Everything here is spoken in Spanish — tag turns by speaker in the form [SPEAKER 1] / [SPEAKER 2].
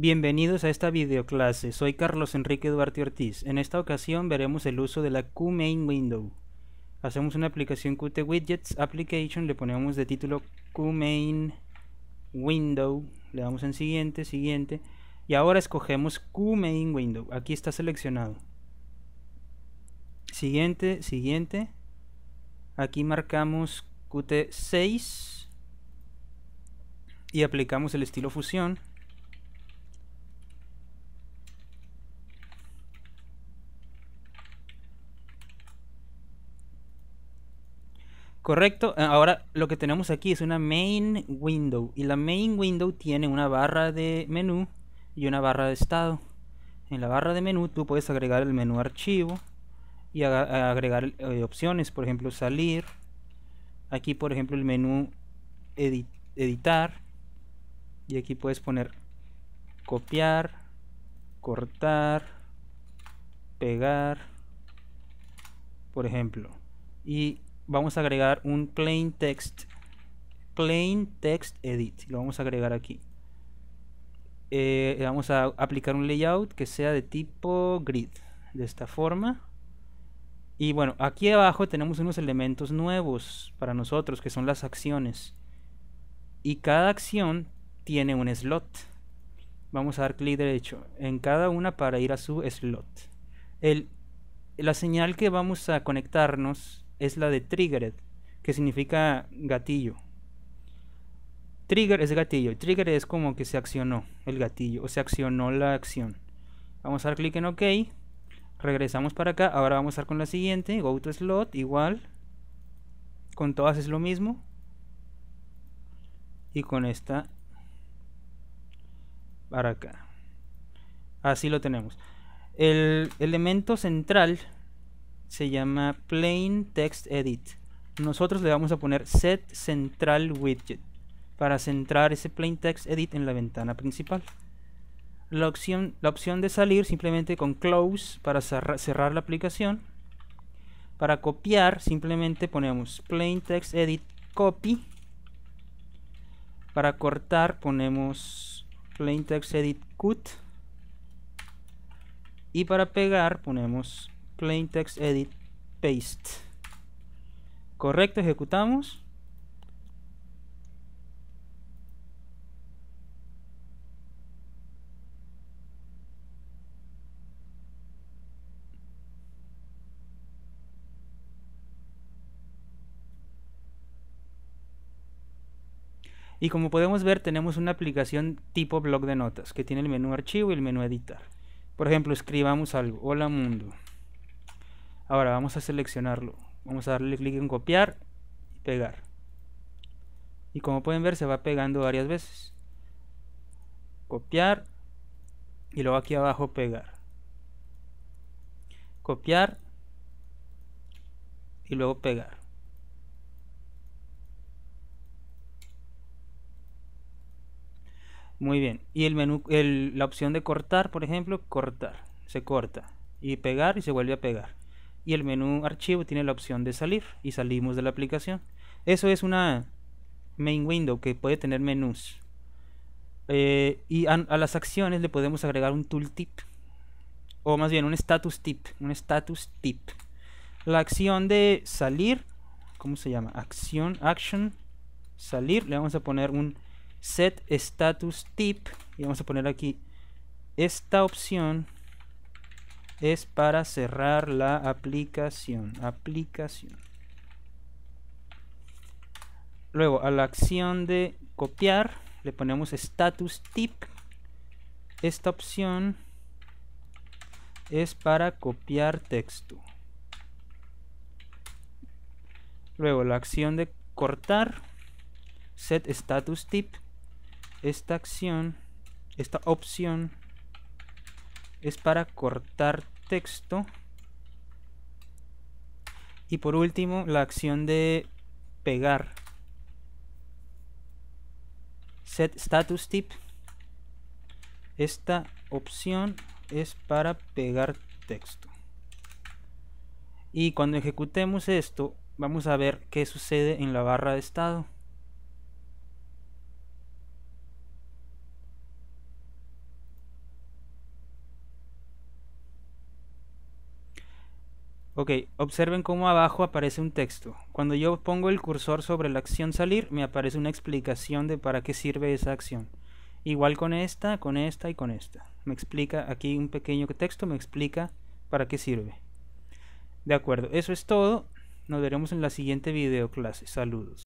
[SPEAKER 1] Bienvenidos a esta videoclase, soy Carlos Enrique Duarte Ortiz. En esta ocasión veremos el uso de la QMain Window. Hacemos una aplicación Qt Widgets Application, le ponemos de título QMain Window, le damos en siguiente, siguiente, y ahora escogemos QMain Window, aquí está seleccionado. Siguiente, siguiente, aquí marcamos Qt 6 y aplicamos el estilo fusión Correcto, eh, ahora lo que tenemos aquí es una main window y la main window tiene una barra de menú y una barra de estado. En la barra de menú tú puedes agregar el menú archivo y agregar eh, opciones, por ejemplo salir. Aquí por ejemplo el menú editar y aquí puedes poner copiar, cortar, pegar, por ejemplo. Y vamos a agregar un plain text plain text edit lo vamos a agregar aquí eh, vamos a aplicar un layout que sea de tipo grid de esta forma y bueno aquí abajo tenemos unos elementos nuevos para nosotros que son las acciones y cada acción tiene un slot vamos a dar clic derecho en cada una para ir a su slot el, la señal que vamos a conectarnos es la de triggered, que significa gatillo. Trigger es gatillo, trigger es como que se accionó el gatillo, o se accionó la acción. Vamos a dar clic en OK, regresamos para acá, ahora vamos a dar con la siguiente, go to slot, igual, con todas es lo mismo, y con esta para acá. Así lo tenemos. El elemento central se llama Plain Text Edit. Nosotros le vamos a poner Set Central Widget para centrar ese Plain Text Edit en la ventana principal. La opción, la opción de salir simplemente con Close para cerrar, cerrar la aplicación. Para copiar simplemente ponemos Plain Text Edit Copy. Para cortar ponemos Plain Text Edit Cut. Y para pegar ponemos plain text edit paste correcto ejecutamos Y como podemos ver, tenemos una aplicación tipo blog de notas que tiene el menú archivo y el menú editar. Por ejemplo, escribamos algo. Hola mundo. Ahora vamos a seleccionarlo. Vamos a darle clic en copiar y pegar. Y como pueden ver se va pegando varias veces. Copiar y luego aquí abajo pegar. Copiar y luego pegar. Muy bien. Y el menú, la opción de cortar, por ejemplo, cortar. Se corta. Y pegar y se vuelve a pegar y el menú archivo tiene la opción de salir y salimos de la aplicación. Eso es una main window que puede tener menús. Eh, y a, las acciones le podemos agregar un tooltip o más bien un status tip, un status tip. La acción de salir, ¿cómo se llama? Acción, action, salir, le vamos a poner un set status tip y vamos a poner aquí esta opción es para cerrar la aplicación. Aplicación. Luego a la acción de copiar le ponemos status tip. Esta opción es para copiar texto. Luego la acción de cortar set status tip. Esta acción, esta opción es para cortar texto. Y por último, la acción de pegar. Set status tip. Esta opción es para pegar texto. Y cuando ejecutemos esto, vamos a ver qué sucede en la barra de estado. Ok, observen cómo abajo aparece un texto. Cuando yo pongo el cursor sobre la acción salir, me aparece una explicación de para qué sirve esa acción. Igual con esta, con esta y con esta. Me explica aquí un pequeño texto, me explica para qué sirve. De acuerdo, eso es todo. Nos veremos en la siguiente video clase. Saludos.